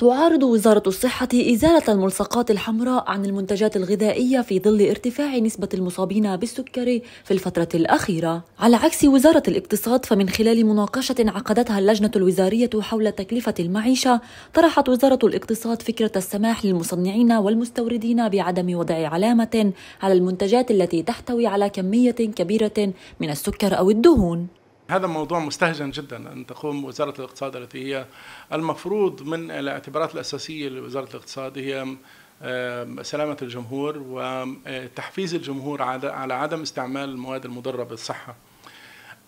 تعارض وزارة الصحة إزالة الملصقات الحمراء عن المنتجات الغذائية في ظل ارتفاع نسبة المصابين بالسكري في الفترة الأخيرة، على عكس وزارة الاقتصاد فمن خلال مناقشة عقدتها اللجنة الوزارية حول تكلفة المعيشة، طرحت وزارة الاقتصاد فكرة السماح للمصنعين والمستوردين بعدم وضع علامة على المنتجات التي تحتوي على كمية كبيرة من السكر أو الدهون. هذا موضوع مستهجن جدا ان تقوم وزاره الاقتصاد التي هي المفروض من الاعتبارات الاساسيه لوزاره الاقتصاد هي سلامة الجمهور وتحفيز الجمهور على عدم استعمال المواد المضرة بالصحة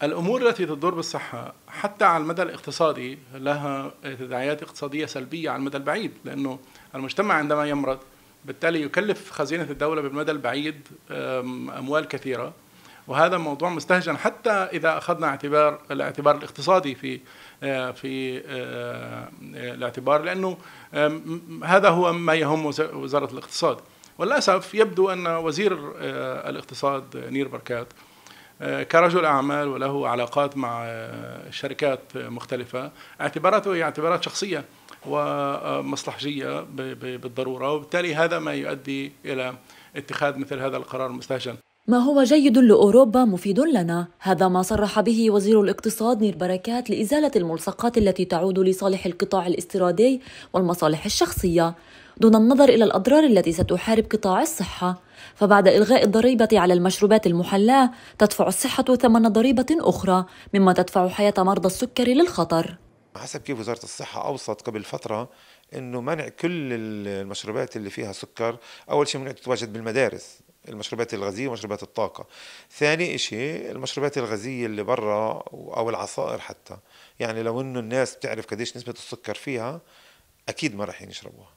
الأمور التي تضر بالصحة حتى على المدى الاقتصادي لها تداعيات اقتصادية سلبية على المدى البعيد لأنه المجتمع عندما يمرض بالتالي يكلف خزينة الدولة بالمدى البعيد أموال كثيرة وهذا موضوع مستهجن حتى اذا اخذنا اعتبار الاعتبار الاقتصادي في آه، في آه، آه، الاعتبار لانه هذا هو ما يهم وزاره الاقتصاد وللاسف يبدو ان وزير الاقتصاد نير بركات كرجل اعمال وله علاقات مع شركات مختلفه اعتباراته هي اعتبارات شخصيه ومصلحجيه بالضروره وبالتالي هذا ما يؤدي الى اتخاذ مثل هذا القرار المستهجن ما هو جيد لأوروبا مفيد لنا هذا ما صرح به وزير الاقتصاد نير بركات لإزالة الملصقات التي تعود لصالح القطاع الاستيرادي والمصالح الشخصية دون النظر إلى الأضرار التي ستحارب قطاع الصحة فبعد إلغاء الضريبة على المشروبات المحلاة تدفع الصحة ثمن ضريبة أخرى مما تدفع حياة مرضى السكر للخطر حسب كيف وزارة الصحة أوصت قبل فترة انه منع كل المشروبات اللي فيها سكر اول شيء منع تتواجد بالمدارس المشروبات الغازية ومشروبات الطاقة ثاني إشي المشروبات الغازية اللي برا أو العصائر حتى يعني لو إنه الناس بتعرف قديش نسبة السكر فيها أكيد ما راح يشربوها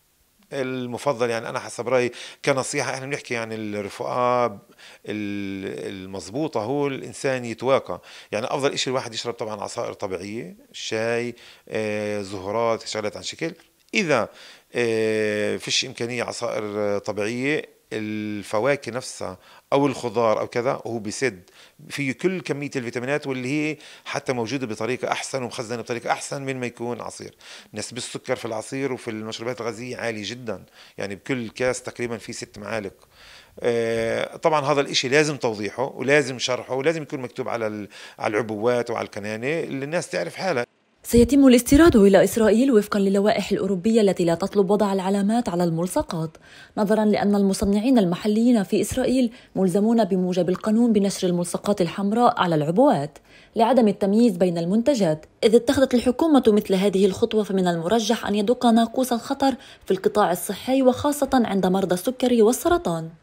المفضل يعني انا حسب رايي كنصيحه احنا بنحكي يعني الرفقاء المضبوطه هو الانسان يتواقى يعني افضل شيء الواحد يشرب طبعا عصائر طبيعيه شاي آه، زهرات شغلات عن شكل اذا آه، فيش امكانيه عصائر طبيعيه الفواكه نفسها او الخضار او كذا وهو بيسد فيه كل كميه الفيتامينات واللي هي حتى موجوده بطريقه احسن ومخزنه بطريقه احسن من ما يكون عصير نسبه السكر في العصير وفي المشروبات الغازيه عاليه جدا يعني بكل كاس تقريبا في ست معالق آه، طبعا هذا الإشي لازم توضيحه ولازم شرحه ولازم يكون مكتوب على على العبوات وعلى الكنانه اللي الناس تعرف حالها سيتم الاستيراد إلى إسرائيل وفقا للوائح الأوروبية التي لا تطلب وضع العلامات على الملصقات نظرا لأن المصنعين المحليين في إسرائيل ملزمون بموجب القانون بنشر الملصقات الحمراء على العبوات لعدم التمييز بين المنتجات إذ اتخذت الحكومة مثل هذه الخطوة فمن المرجح أن يدق ناقوس الخطر في القطاع الصحي وخاصة عند مرضى السكري والسرطان